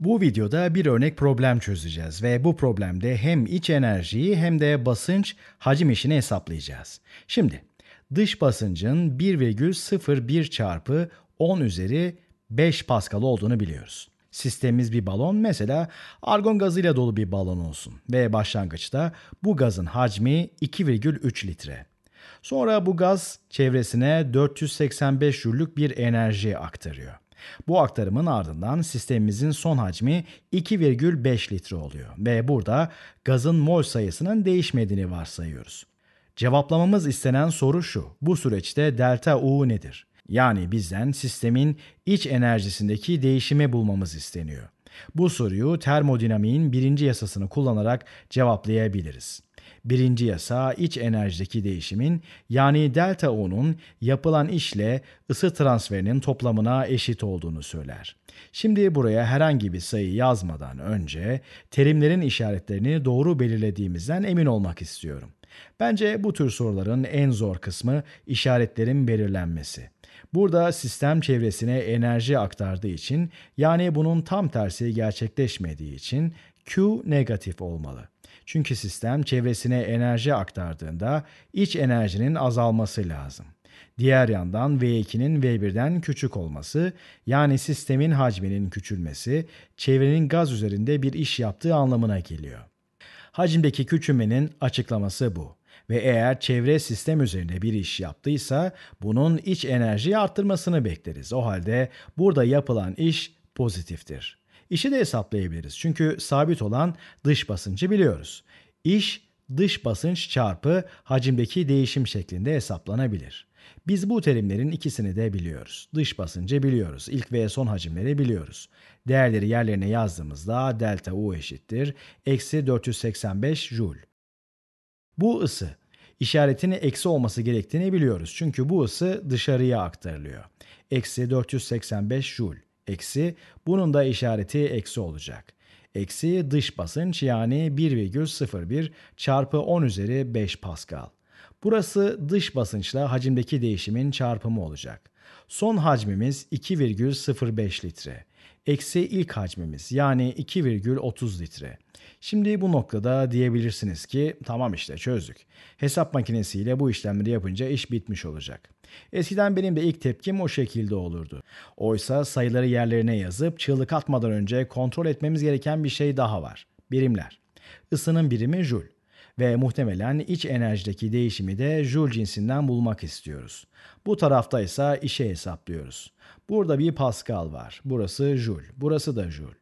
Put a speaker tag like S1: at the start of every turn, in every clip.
S1: Bu videoda bir örnek problem çözeceğiz ve bu problemde hem iç enerjiyi hem de basınç hacim işini hesaplayacağız. Şimdi dış basıncın 1,01 çarpı 10 üzeri 5 Pascal olduğunu biliyoruz. Sistemimiz bir balon mesela argon gazıyla dolu bir balon olsun ve başlangıçta bu gazın hacmi 2,3 litre. Sonra bu gaz çevresine 485 jüllük bir enerji aktarıyor. Bu aktarımın ardından sistemimizin son hacmi 2,5 litre oluyor ve burada gazın mol sayısının değişmediğini varsayıyoruz. Cevaplamamız istenen soru şu. Bu süreçte delta U nedir? Yani bizden sistemin iç enerjisindeki değişimi bulmamız isteniyor. Bu soruyu termodinamiğin birinci yasasını kullanarak cevaplayabiliriz. Birinci yasa iç enerjideki değişimin yani delta U'nun yapılan işle ısı transferinin toplamına eşit olduğunu söyler. Şimdi buraya herhangi bir sayı yazmadan önce terimlerin işaretlerini doğru belirlediğimizden emin olmak istiyorum. Bence bu tür soruların en zor kısmı işaretlerin belirlenmesi. Burada sistem çevresine enerji aktardığı için yani bunun tam tersi gerçekleşmediği için Q negatif olmalı. Çünkü sistem çevresine enerji aktardığında iç enerjinin azalması lazım. Diğer yandan V2'nin V1'den küçük olması, yani sistemin hacminin küçülmesi, çevrenin gaz üzerinde bir iş yaptığı anlamına geliyor. Hacimdeki küçülmenin açıklaması bu. Ve eğer çevre sistem üzerinde bir iş yaptıysa bunun iç enerjiyi arttırmasını bekleriz. O halde burada yapılan iş pozitiftir. İşi de hesaplayabiliriz. Çünkü sabit olan dış basıncı biliyoruz. İş dış basınç çarpı hacimdeki değişim şeklinde hesaplanabilir. Biz bu terimlerin ikisini de biliyoruz. Dış basıncı biliyoruz. İlk ve son hacimleri biliyoruz. Değerleri yerlerine yazdığımızda delta U eşittir. Eksi 485 Joule. Bu ısı. işaretini eksi olması gerektiğini biliyoruz. Çünkü bu ısı dışarıya aktarılıyor. Eksi 485 Joule. Eksi bunun da işareti eksi olacak. Eksi dış basınç yani 1,01 çarpı 10 üzeri 5 Pascal. Burası dış basınçla hacimdeki değişimin çarpımı olacak. Son hacmimiz 2,05 litre eksi ilk hacmimiz yani 2,30 litre. Şimdi bu noktada diyebilirsiniz ki tamam işte çözdük. Hesap makinesiyle bu işlemleri yapınca iş bitmiş olacak. Eskiden benim de ilk tepkim o şekilde olurdu. Oysa sayıları yerlerine yazıp çığlık atmadan önce kontrol etmemiz gereken bir şey daha var. Birimler. Isının birimi jül ve muhtemelen iç enerjideki değişimi de Joule cinsinden bulmak istiyoruz. Bu tarafta ise işe hesaplıyoruz. Burada bir Pascal var. Burası Joule. Burası da Joule.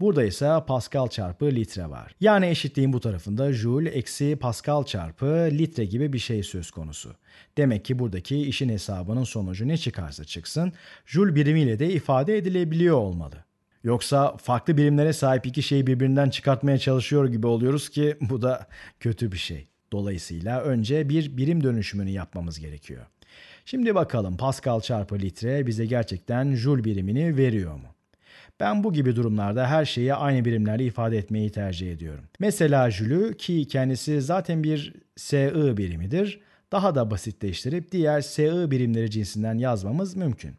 S1: Burada ise Pascal çarpı litre var. Yani eşitliğin bu tarafında Joule eksi Pascal çarpı litre gibi bir şey söz konusu. Demek ki buradaki işin hesabının sonucu ne çıkarsa çıksın Joule birimiyle de ifade edilebiliyor olmalı. Yoksa farklı birimlere sahip iki şeyi birbirinden çıkartmaya çalışıyor gibi oluyoruz ki bu da kötü bir şey. Dolayısıyla önce bir birim dönüşümünü yapmamız gerekiyor. Şimdi bakalım Pascal çarpı litre bize gerçekten jül birimini veriyor mu? Ben bu gibi durumlarda her şeyi aynı birimlerle ifade etmeyi tercih ediyorum. Mesela jülü ki kendisi zaten bir SI birimidir. Daha da basitleştirip diğer SI birimleri cinsinden yazmamız mümkün.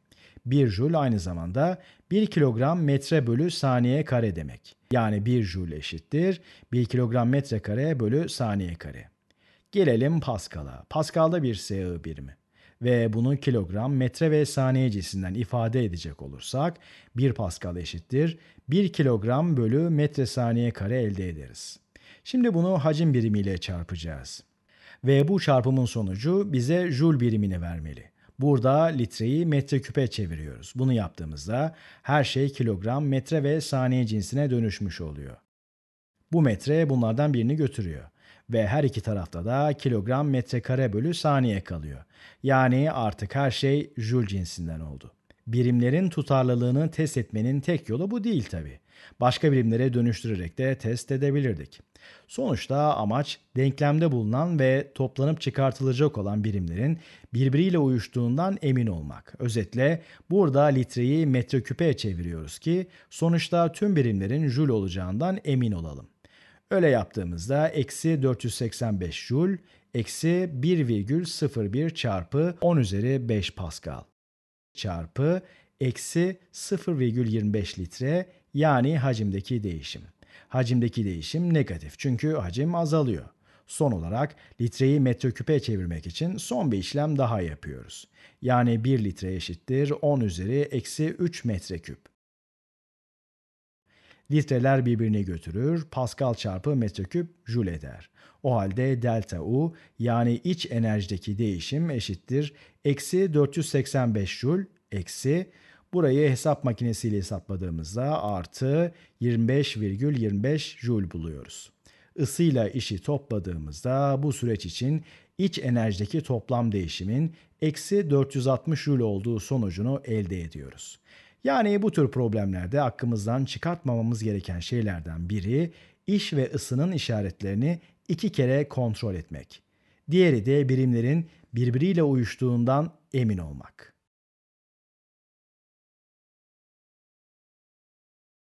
S1: 1 jül aynı zamanda 1 kilogram metre bölü saniye kare demek. Yani 1 joule eşittir 1 kilogram metre kare bölü saniye kare. Gelelim Pascal'a. Pascal'da bir SI birimi ve bunu kilogram, metre ve saniye cinsinden ifade edecek olursak 1 Pascal eşittir 1 kilogram bölü metre saniye kare elde ederiz. Şimdi bunu hacim birimiyle çarpacağız. Ve bu çarpımın sonucu bize jül birimini vermeli. Burada litreyi metreküpe çeviriyoruz. Bunu yaptığımızda her şey kilogram, metre ve saniye cinsine dönüşmüş oluyor. Bu metre bunlardan birini götürüyor ve her iki tarafta da kilogram metrekare bölü saniye kalıyor. Yani artık her şey jül cinsinden oldu birimlerin tutarlılığını test etmenin tek yolu bu değil tabi. Başka birimlere dönüştürerek de test edebilirdik. Sonuçta amaç denklemde bulunan ve toplanıp çıkartılacak olan birimlerin birbiriyle uyuştuğundan emin olmak. Özetle burada litreyi metreküpe çeviriyoruz ki sonuçta tüm birimlerin jül olacağından emin olalım. Öyle yaptığımızda eksi 485 jül eksi 1,01 çarpı 10 üzeri 5 Pascal çarpı eksi 0,25 litre yani hacimdeki değişim. Hacimdeki değişim negatif çünkü hacim azalıyor. Son olarak litreyi metreküpe çevirmek için son bir işlem daha yapıyoruz. Yani 1 litre eşittir 10 üzeri eksi 3 metreküp. Litreler birbirini götürür, Pascal çarpı metreküp Joule eder. O halde delta U yani iç enerjideki değişim eşittir. Eksi 485 Joule eksi burayı hesap makinesiyle hesapladığımızda artı 25,25 25 buluyoruz. Isıyla işi topladığımızda bu süreç için iç enerjideki toplam değişimin eksi 460 Joule olduğu sonucunu elde ediyoruz. Yani bu tür problemlerde aklımızdan çıkartmamamız gereken şeylerden biri iş ve ısının işaretlerini iki kere kontrol etmek. Diğeri de birimlerin birbiriyle uyuştuğundan emin olmak.